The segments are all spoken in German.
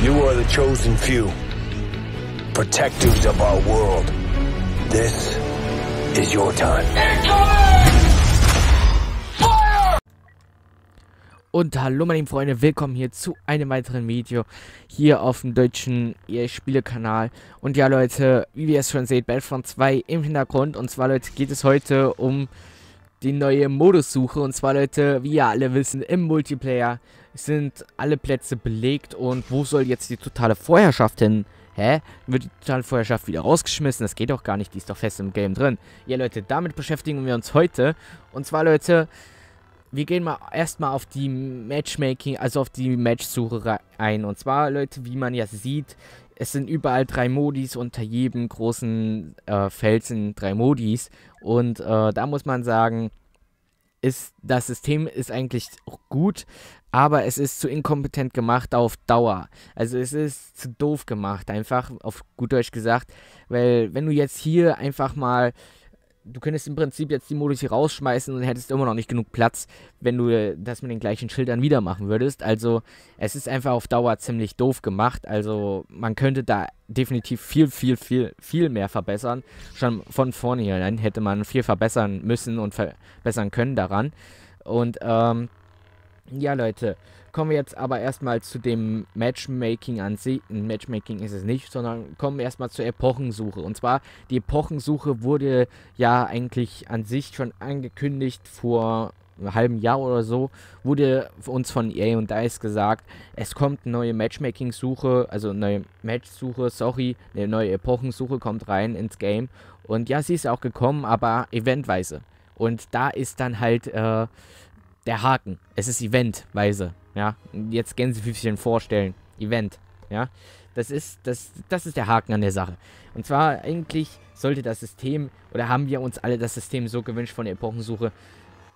You are the chosen few, protectors of our world. This is your time. Fire! Und hallo meine lieben Freunde, willkommen hier zu einem weiteren Video hier auf dem deutschen ea spiele Und ja Leute, wie ihr es schon seht, Battlefront 2 im Hintergrund. Und zwar Leute, geht es heute um die neue Modussuche. Und zwar Leute, wie ihr alle wissen, im Multiplayer sind alle Plätze belegt und wo soll jetzt die totale Vorherrschaft hin? Hä? Wird die totale Vorherrschaft wieder rausgeschmissen? Das geht doch gar nicht, die ist doch fest im Game drin. Ja, Leute, damit beschäftigen wir uns heute. Und zwar, Leute, wir gehen mal erstmal auf die Matchmaking, also auf die Matchsuche ein. Und zwar, Leute, wie man ja sieht, es sind überall drei Modis unter jedem großen äh, Felsen drei Modis. Und äh, da muss man sagen, ist, das System ist eigentlich gut, aber es ist zu inkompetent gemacht auf Dauer. Also es ist zu doof gemacht, einfach auf gut Deutsch gesagt. Weil wenn du jetzt hier einfach mal du könntest im Prinzip jetzt die Modus hier rausschmeißen und hättest immer noch nicht genug Platz, wenn du das mit den gleichen Schildern wieder machen würdest. Also es ist einfach auf Dauer ziemlich doof gemacht. Also man könnte da definitiv viel, viel, viel, viel mehr verbessern. Schon von vorne vornherein hätte man viel verbessern müssen und verbessern können daran. Und ähm, ja Leute, kommen wir jetzt aber erstmal zu dem Matchmaking an sich. Matchmaking ist es nicht, sondern kommen erstmal zur Epochensuche. Und zwar, die Epochensuche wurde ja eigentlich an sich schon angekündigt vor einem halben Jahr oder so, wurde uns von EA und DICE gesagt, es kommt eine neue Matchmaking-Suche, also eine neue Match-Suche, sorry, eine neue Epochensuche kommt rein ins Game. Und ja, sie ist auch gekommen, aber eventweise. Und da ist dann halt, äh, der Haken. Es ist eventweise, ja. Jetzt Gänsefüßchen vorstellen. Event, ja. Das ist, das, das ist der Haken an der Sache. Und zwar eigentlich sollte das System, oder haben wir uns alle das System so gewünscht von der Epochensuche,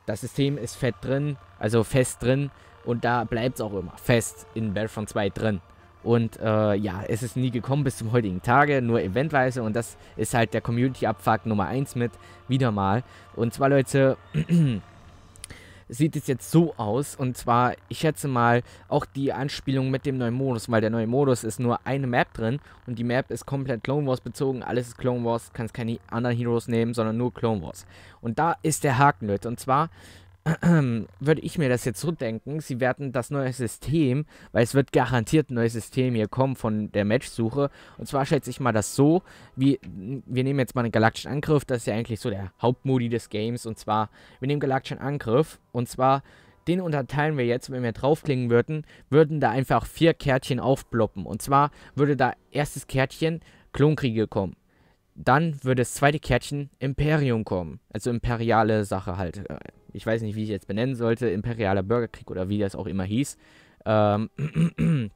das System ist fett drin, also fest drin und da bleibt es auch immer fest in Battlefront 2 drin. Und äh, ja, es ist nie gekommen bis zum heutigen Tage, nur eventweise und das ist halt der Community-Abfuck Nummer 1 mit, wieder mal. Und zwar Leute, sieht es jetzt so aus. Und zwar, ich schätze mal, auch die Anspielung mit dem neuen Modus, weil der neue Modus ist nur eine Map drin und die Map ist komplett Clone Wars bezogen. Alles ist Clone Wars, kannst keine anderen Heroes nehmen, sondern nur Clone Wars. Und da ist der Haken, Leute. Und zwar, würde ich mir das jetzt so denken, sie werden das neue System, weil es wird garantiert ein neues System hier kommen von der Matchsuche. Und zwar schätze ich mal das so, wie wir nehmen jetzt mal einen galaktischen Angriff, das ist ja eigentlich so der Hauptmodi des Games. Und zwar, wir nehmen galaktischen Angriff und zwar den unterteilen wir jetzt, wenn wir draufklingen würden, würden da einfach vier Kärtchen aufploppen. Und zwar würde da erstes Kärtchen Klonkriege kommen. Dann würde das zweite Kärtchen Imperium kommen. Also imperiale Sache halt. Äh, ich weiß nicht, wie ich jetzt benennen sollte, imperialer Bürgerkrieg oder wie das auch immer hieß. Ähm,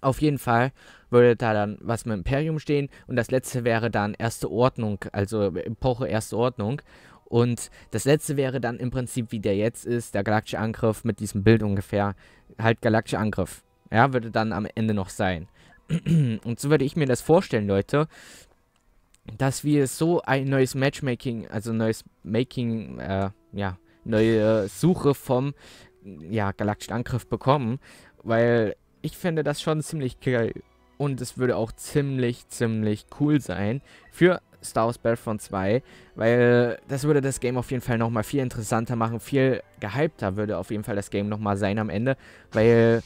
auf jeden Fall würde da dann was mit Imperium stehen und das letzte wäre dann Erste Ordnung, also Epoche Erste Ordnung. Und das letzte wäre dann im Prinzip, wie der jetzt ist, der galaktische Angriff mit diesem Bild ungefähr, halt galaktischer Angriff. Ja, würde dann am Ende noch sein. Und so würde ich mir das vorstellen, Leute, dass wir so ein neues Matchmaking, also neues Making, äh, ja, neue Suche vom ja, galaktischen Angriff bekommen, weil ich finde das schon ziemlich geil und es würde auch ziemlich, ziemlich cool sein für Star Wars Battlefront 2, weil das würde das Game auf jeden Fall nochmal viel interessanter machen, viel gehypter würde auf jeden Fall das Game nochmal sein am Ende, weil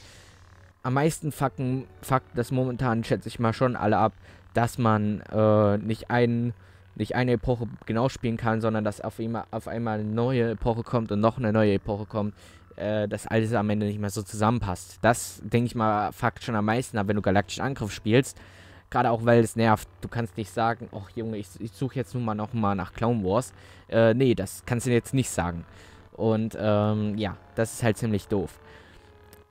am meisten fucken, fuckt das momentan, schätze ich mal, schon alle ab, dass man äh, nicht einen nicht eine Epoche genau spielen kann, sondern dass auf einmal, auf einmal eine neue Epoche kommt und noch eine neue Epoche kommt, äh, dass alles am Ende nicht mehr so zusammenpasst. Das, denke ich mal, fuckt schon am meisten ab, wenn du galaktischen Angriff spielst. Gerade auch, weil es nervt. Du kannst nicht sagen, ach Junge, ich, ich suche jetzt nun mal nochmal nach Clown Wars. Äh, nee, das kannst du jetzt nicht sagen. Und ähm, ja, das ist halt ziemlich doof.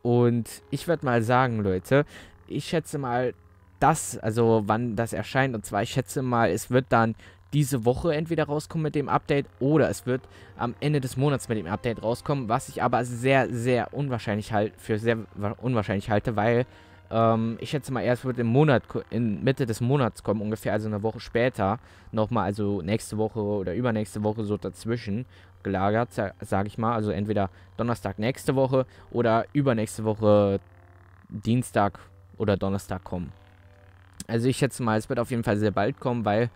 Und ich würde mal sagen, Leute, ich schätze mal, das, also wann das erscheint. Und zwar, ich schätze mal, es wird dann diese Woche entweder rauskommen mit dem Update oder es wird am Ende des Monats mit dem Update rauskommen, was ich aber sehr, sehr unwahrscheinlich halt für sehr unwahrscheinlich halte, weil ähm, ich schätze mal, erst wird im Monat, in Mitte des Monats kommen, ungefähr also eine Woche später, nochmal, also nächste Woche oder übernächste Woche so dazwischen gelagert, sage ich mal, also entweder Donnerstag nächste Woche oder übernächste Woche Dienstag oder Donnerstag kommen. Also ich schätze mal, es wird auf jeden Fall sehr bald kommen, weil,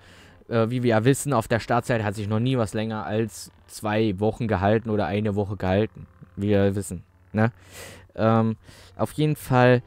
äh, wie wir ja wissen, auf der Startzeit hat sich noch nie was länger als zwei Wochen gehalten oder eine Woche gehalten. Wie wir wissen. Ne? Ähm, auf jeden Fall,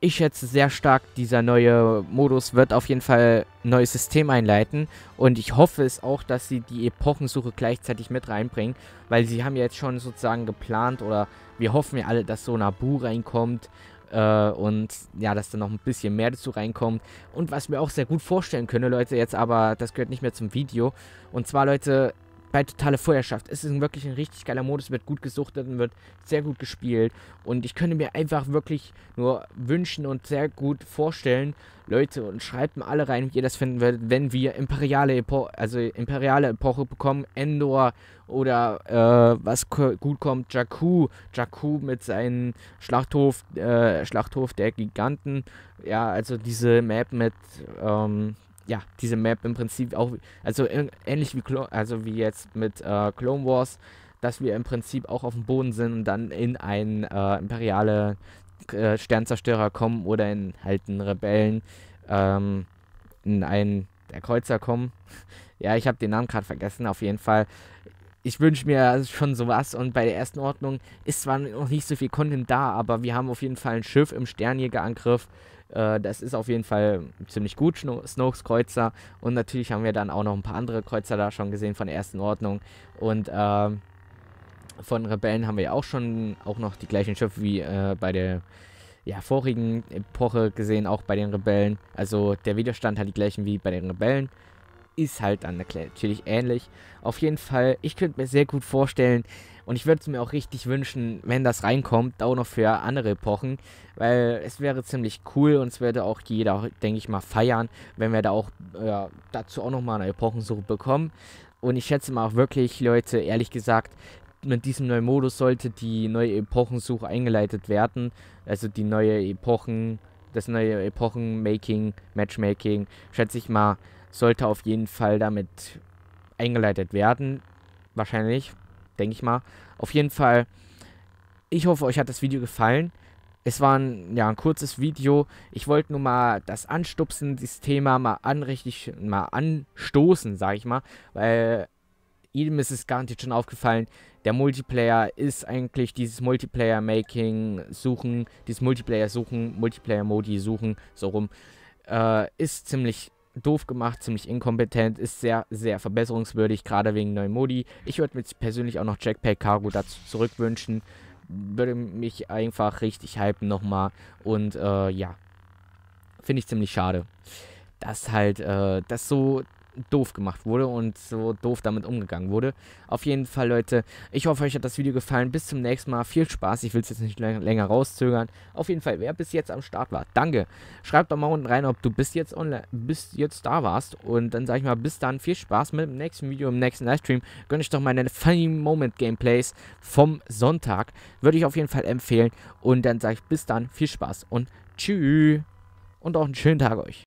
ich schätze sehr stark, dieser neue Modus wird auf jeden Fall ein neues System einleiten. Und ich hoffe es auch, dass sie die Epochensuche gleichzeitig mit reinbringen, weil sie haben ja jetzt schon sozusagen geplant oder wir hoffen ja alle, dass so Nabu reinkommt äh, und ja, dass da noch ein bisschen mehr dazu reinkommt. Und was mir auch sehr gut vorstellen könnte, Leute, jetzt aber, das gehört nicht mehr zum Video. Und zwar, Leute, bei Totale Feuerschaft. Es ist wirklich ein richtig geiler Modus, wird gut gesuchtet und wird sehr gut gespielt. Und ich könnte mir einfach wirklich nur wünschen und sehr gut vorstellen, Leute, und schreibt mir alle rein, wie ihr das finden werdet, wenn wir imperiale Epoche, also imperiale Epoche bekommen, Endor oder äh, was gut kommt, Jakku, Jakku mit seinem Schlachthof, äh, Schlachthof der Giganten, ja, also diese Map mit, ähm, ja, diese Map im Prinzip auch, also ähnlich wie, Clo also wie jetzt mit äh, Clone Wars, dass wir im Prinzip auch auf dem Boden sind und dann in einen äh, imperiale äh, Sternzerstörer kommen oder in halt einen Rebellen, ähm, in einen der Kreuzer kommen. ja, ich habe den Namen gerade vergessen, auf jeden Fall ich wünsche mir schon sowas. Und bei der ersten Ordnung ist zwar noch nicht so viel Content da, aber wir haben auf jeden Fall ein Schiff im Sternjägerangriff. Äh, das ist auf jeden Fall ziemlich gut, Snow Snokes Kreuzer. Und natürlich haben wir dann auch noch ein paar andere Kreuzer da schon gesehen von der ersten Ordnung. Und äh, von Rebellen haben wir auch schon auch noch die gleichen Schiffe wie äh, bei der ja, vorigen Epoche gesehen, auch bei den Rebellen. Also der Widerstand hat die gleichen wie bei den Rebellen ist halt dann natürlich ähnlich. Auf jeden Fall, ich könnte mir sehr gut vorstellen und ich würde es mir auch richtig wünschen, wenn das reinkommt, auch noch für andere Epochen, weil es wäre ziemlich cool und es würde auch jeder, denke ich mal, feiern, wenn wir da auch äh, dazu auch nochmal eine Epochensuche bekommen. Und ich schätze mal auch wirklich, Leute, ehrlich gesagt, mit diesem neuen Modus sollte die neue Epochensuche eingeleitet werden. Also die neue Epochen, das neue Epochen-Making, Matchmaking, schätze ich mal, sollte auf jeden Fall damit eingeleitet werden. Wahrscheinlich, denke ich mal. Auf jeden Fall, ich hoffe, euch hat das Video gefallen. Es war ein, ja, ein kurzes Video. Ich wollte nur mal das anstupsen, dieses Thema mal anrichtig, mal anstoßen, sage ich mal. Weil jedem ist es garantiert schon aufgefallen, der Multiplayer ist eigentlich dieses Multiplayer-Making, Suchen, dieses Multiplayer-Suchen, Multiplayer-Modi suchen, so rum, äh, ist ziemlich doof gemacht, ziemlich inkompetent, ist sehr, sehr verbesserungswürdig, gerade wegen neuen Modi. Ich würde mir persönlich auch noch Jackpack Cargo dazu zurückwünschen. Würde mich einfach richtig hypen nochmal. Und äh, ja, finde ich ziemlich schade. Dass halt, äh, dass so doof gemacht wurde und so doof damit umgegangen wurde. Auf jeden Fall, Leute, ich hoffe, euch hat das Video gefallen. Bis zum nächsten Mal. Viel Spaß. Ich will es jetzt nicht länger rauszögern. Auf jeden Fall, wer bis jetzt am Start war, danke. Schreibt doch mal unten rein, ob du bis jetzt online, bis jetzt da warst. Und dann sage ich mal, bis dann. Viel Spaß mit dem nächsten Video, im nächsten Livestream. Gönne ich doch meine Funny Moment Gameplays vom Sonntag. Würde ich auf jeden Fall empfehlen. Und dann sage ich bis dann. Viel Spaß und tschüss. Und auch einen schönen Tag euch.